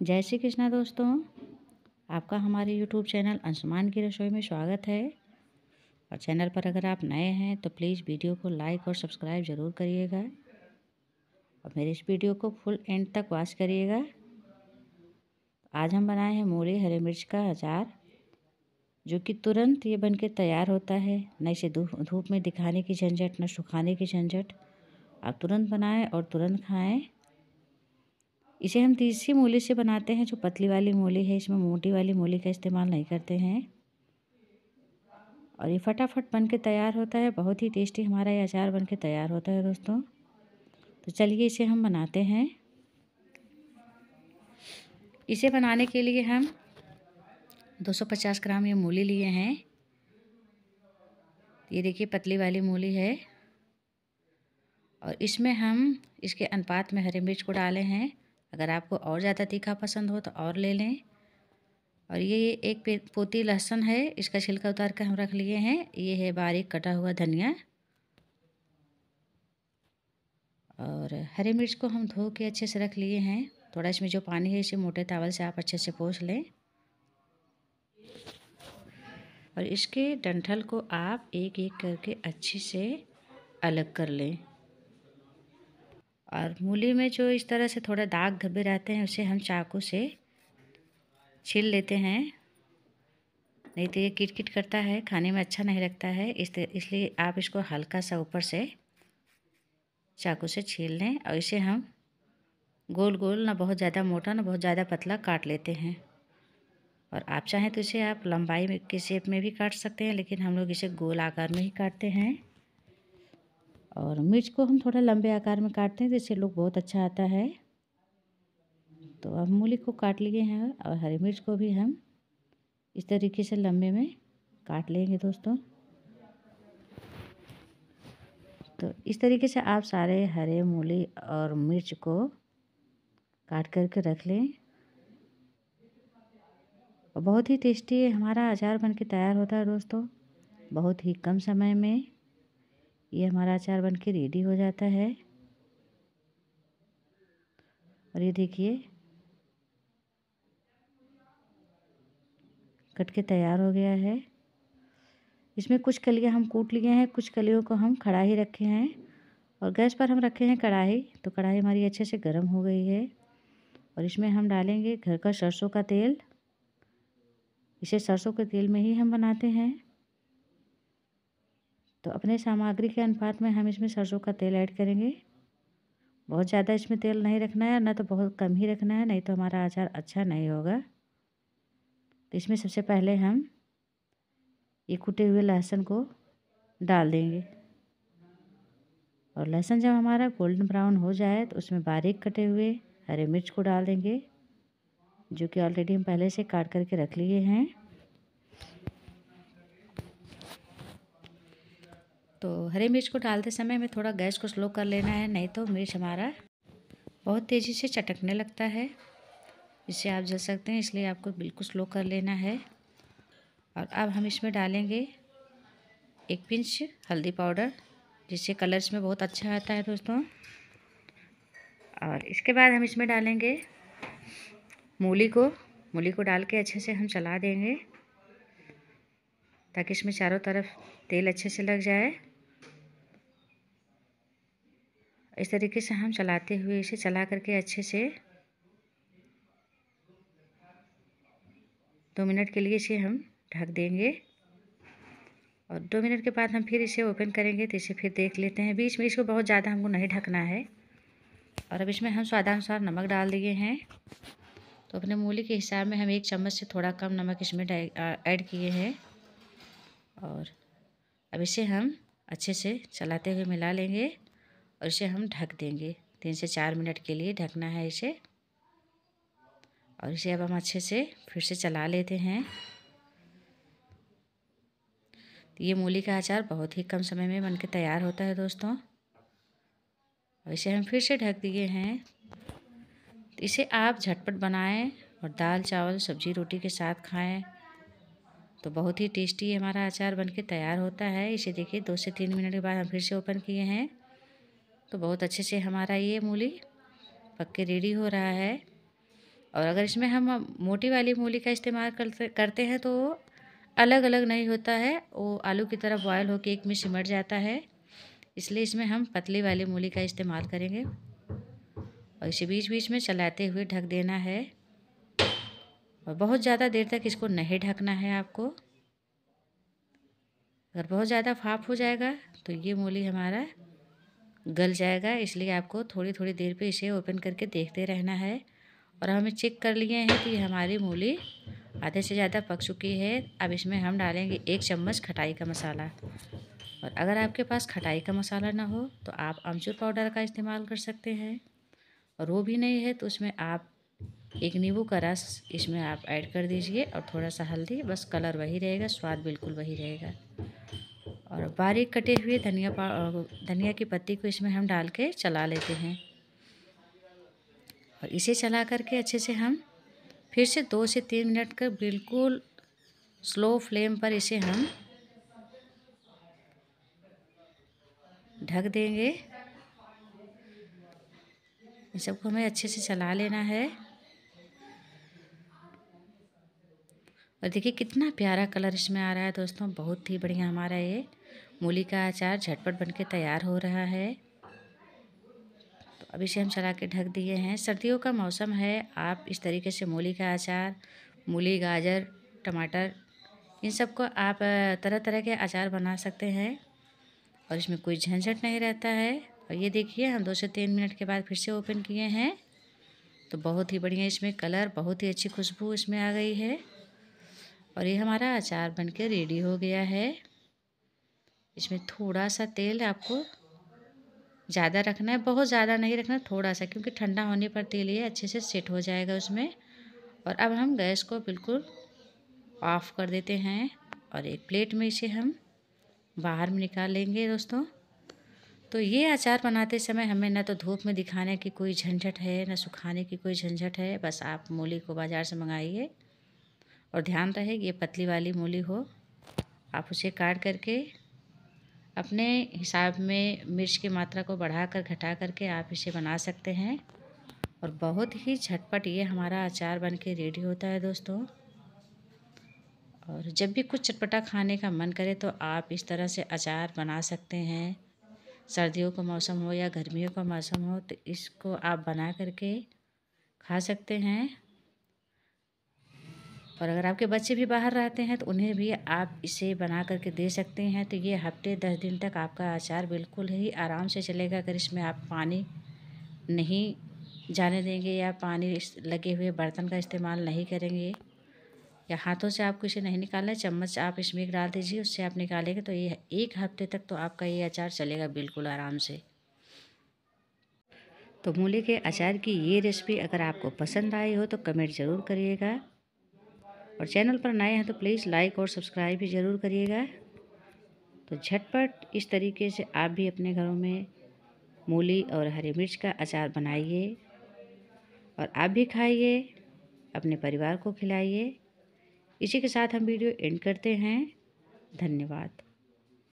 जय श्री कृष्णा दोस्तों आपका हमारे यूट्यूब चैनल अंशमान की रसोई में स्वागत है और चैनल पर अगर आप नए हैं तो प्लीज़ वीडियो को लाइक और सब्सक्राइब ज़रूर करिएगा और मेरे इस वीडियो को फुल एंड तक वॉच करिएगा आज हम बनाए हैं मूली हरे मिर्च का अचार जो कि तुरंत ये बनके तैयार होता है न इसे धूप में दिखाने की झंझट न सुखाने की झंझट आप तुरंत बनाएँ और तुरंत खाएँ इसे हम तीसरी मूली से बनाते हैं जो पतली वाली मूली है इसमें मोटी वाली मूली का इस्तेमाल नहीं करते हैं और ये फटाफट बन के तैयार होता है बहुत ही टेस्टी हमारा ये अचार बन के तैयार होता है दोस्तों तो चलिए इसे हम बनाते हैं इसे बनाने के लिए हम 250 ग्राम ये मूली लिए हैं ये देखिए पतली वाली मूली है और इसमें हम इसके अनुपात में हरी मिर्च को डाले हैं अगर आपको और ज़्यादा तीखा पसंद हो तो और ले लें और ये एक पोती लहसुन है इसका छिलका उतार कर हम रख लिए हैं ये है बारीक कटा हुआ धनिया और हरी मिर्च को हम धो के अच्छे से रख लिए हैं थोड़ा इसमें जो पानी है इसे मोटे चावल से आप अच्छे से पोस लें और इसके डंठल को आप एक एक करके अच्छे से अलग कर लें और मूली में जो इस तरह से थोड़ा दाग धब्बे रहते हैं उसे हम चाकू से छील लेते हैं नहीं तो ये किट किट करता है खाने में अच्छा नहीं लगता है इस इसलिए आप इसको हल्का सा ऊपर से चाकू से छील लें और इसे हम गोल गोल ना बहुत ज़्यादा मोटा ना बहुत ज़्यादा पतला काट लेते हैं और आप चाहें तो इसे आप लंबाई के शेप में भी काट सकते हैं लेकिन हम लोग इसे गोल आकार में ही काटते हैं और मिर्च को हम थोड़ा लंबे आकार में काटते हैं जिससे लोग बहुत अच्छा आता है तो अब मूली को काट लिए हैं और हरी मिर्च को भी हम इस तरीके से लंबे में काट लेंगे दोस्तों तो इस तरीके से आप सारे हरे मूली और मिर्च को काट करके रख लें और बहुत ही टेस्टी हमारा अचार बन के तैयार होता है दोस्तों बहुत ही कम समय में ये हमारा अचार बन के रेडी हो जाता है और ये देखिए कट के तैयार हो गया है इसमें कुछ कलियाँ हम कूट लिए हैं कुछ कलियों को हम खड़ा रखे हैं और गैस पर हम रखे हैं कढ़ाई तो कढ़ाई हमारी अच्छे से गर्म हो गई है और इसमें हम डालेंगे घर का सरसों का तेल इसे सरसों के तेल में ही हम बनाते हैं तो अपने सामग्री के अनुपात में हम इसमें सरसों का तेल ऐड करेंगे बहुत ज़्यादा इसमें तेल नहीं रखना है ना तो बहुत कम ही रखना है नहीं तो हमारा अचार अच्छा नहीं होगा तो इसमें सबसे पहले हम ये कूटे हुए लहसुन को डाल देंगे और लहसुन जब हमारा गोल्डन ब्राउन हो जाए तो उसमें बारीक कटे हुए हरे मिर्च को डाल देंगे जो कि ऑलरेडी हम पहले से काट करके रख लिए हैं तो हरी मिर्च को डालते समय हमें थोड़ा गैस को स्लो कर लेना है नहीं तो मिर्च हमारा बहुत तेज़ी से चटकने लगता है इसे आप जल सकते हैं इसलिए आपको बिल्कुल स्लो कर लेना है और अब हम इसमें डालेंगे एक पिंच हल्दी पाउडर जिससे कलर्स में बहुत अच्छा आता है दोस्तों और इसके बाद हम इसमें डालेंगे मूली को मूली को डाल के अच्छे से हम चला देंगे ताकि इसमें चारों तरफ तेल अच्छे से लग जाए इस तरीके से हम चलाते हुए इसे चला करके अच्छे से दो मिनट के लिए इसे हम ढक देंगे और दो मिनट के बाद हम फिर इसे ओपन करेंगे तो इसे फिर देख लेते हैं बीच में इसको बहुत ज़्यादा हमको नहीं ढकना है और अब इसमें हम स्वादानुसार नमक डाल दिए हैं तो अपने मूली के हिसाब में हम एक चम्मच से थोड़ा कम नमक इसमें ऐड किए हैं और अब इसे हम अच्छे से चलाते हुए मिला लेंगे और इसे हम ढक देंगे तीन से चार मिनट के लिए ढकना है इसे और इसे अब हम अच्छे से फिर से चला लेते हैं तो ये मूली का अचार बहुत ही कम समय में बन के तैयार होता है दोस्तों और इसे हम फिर से ढक दिए हैं तो इसे आप झटपट बनाएं और दाल चावल सब्जी रोटी के साथ खाएं तो बहुत ही टेस्टी हमारा अचार बन के तैयार होता है इसे देखिए दो से तीन मिनट के बाद हम फिर से ओपन किए हैं तो बहुत अच्छे से हमारा ये मूली पक के रेडी हो रहा है और अगर इसमें हम मोटी वाली मूली का इस्तेमाल करते करते हैं तो अलग अलग नहीं होता है वो आलू की तरह बॉयल होकर एक में सिमट जाता है इसलिए इसमें हम पतली वाली मूली का इस्तेमाल करेंगे और इसे बीच बीच में चलाते हुए ढक देना है और बहुत ज़्यादा देर तक इसको नहीं ढकना है आपको अगर बहुत ज़्यादा फाफ हो जाएगा तो ये मूली हमारा गल जाएगा इसलिए आपको थोड़ी थोड़ी देर पे इसे ओपन करके देखते रहना है और हमें चेक कर लिए हैं कि हमारी मूली आधे से ज़्यादा पक चुकी है अब इसमें हम डालेंगे एक चम्मच खटाई का मसाला और अगर आपके पास खटाई का मसाला ना हो तो आप अमचूर पाउडर का इस्तेमाल कर सकते हैं और वो भी नहीं है तो उसमें आप एक नींबू का रस इसमें आप ऐड कर दीजिए और थोड़ा सा हल्दी बस कलर वही रहेगा स्वाद बिल्कुल वही रहेगा और बारीक कटे हुए धनिया पा धनिया की पत्ती को इसमें हम डाल के चला लेते हैं और इसे चला करके अच्छे से हम फिर से दो से तीन मिनट का बिल्कुल स्लो फ्लेम पर इसे हम ढक देंगे इन सबको हमें अच्छे से चला लेना है और देखिए कितना प्यारा कलर इसमें आ रहा है दोस्तों बहुत ही बढ़िया हमारा ये मूली का अचार झटपट बनके तैयार हो रहा है तो अभी से हम चला के ढक दिए हैं सर्दियों का मौसम है आप इस तरीके से मूली का अचार मूली गाजर टमाटर इन सब को आप तरह तरह के अचार बना सकते हैं और इसमें कोई झंझट नहीं रहता है और ये देखिए हम दो से तीन मिनट के बाद फिर से ओपन किए हैं तो बहुत ही बढ़िया इसमें कलर बहुत ही अच्छी खुशबू इसमें आ गई है और ये हमारा अचार बनके रेडी हो गया है इसमें थोड़ा सा तेल आपको ज़्यादा रखना है बहुत ज़्यादा नहीं रखना थोड़ा सा क्योंकि ठंडा होने पर तेल ये अच्छे से सेट हो जाएगा उसमें और अब हम गैस को बिल्कुल ऑफ़ कर देते हैं और एक प्लेट में इसे हम बाहर में निकाल लेंगे दोस्तों तो ये अचार बनाते समय हमें ना तो धूप में दिखाने की कोई झंझट है ना सुखाने की कोई झंझट है बस आप मूली को बाज़ार से मंगाइए और ध्यान रहे कि ये पतली वाली मूली हो आप उसे काट करके अपने हिसाब में मिर्च की मात्रा को बढ़ाकर घटा करके आप इसे बना सकते हैं और बहुत ही झटपट ये हमारा अचार बन के रेडी होता है दोस्तों और जब भी कुछ चटपटा खाने का मन करे तो आप इस तरह से अचार बना सकते हैं सर्दियों का मौसम हो या गर्मियों का मौसम हो तो इसको आप बना करके खा सकते हैं और अगर आपके बच्चे भी बाहर रहते हैं तो उन्हें भी आप इसे बना करके दे सकते हैं तो ये हफ्ते दस दिन तक आपका अचार बिल्कुल ही आराम से चलेगा अगर इसमें आप पानी नहीं जाने देंगे या पानी लगे हुए बर्तन का इस्तेमाल नहीं करेंगे या हाथों से आपको इसे नहीं निकालना चम्मच आप इसमें डाल दीजिए उससे आप निकालेंगे तो ये एक हफ्ते तक तो आपका ये अचार चलेगा बिल्कुल आराम से तो मूली के अचार की ये रेसिपी अगर आपको पसंद आई हो तो कमेंट ज़रूर करिएगा और चैनल पर नए हैं तो प्लीज़ लाइक और सब्सक्राइब भी ज़रूर करिएगा तो झटपट इस तरीके से आप भी अपने घरों में मूली और हरी मिर्च का अचार बनाइए और आप भी खाइए अपने परिवार को खिलाइए इसी के साथ हम वीडियो एंड करते हैं धन्यवाद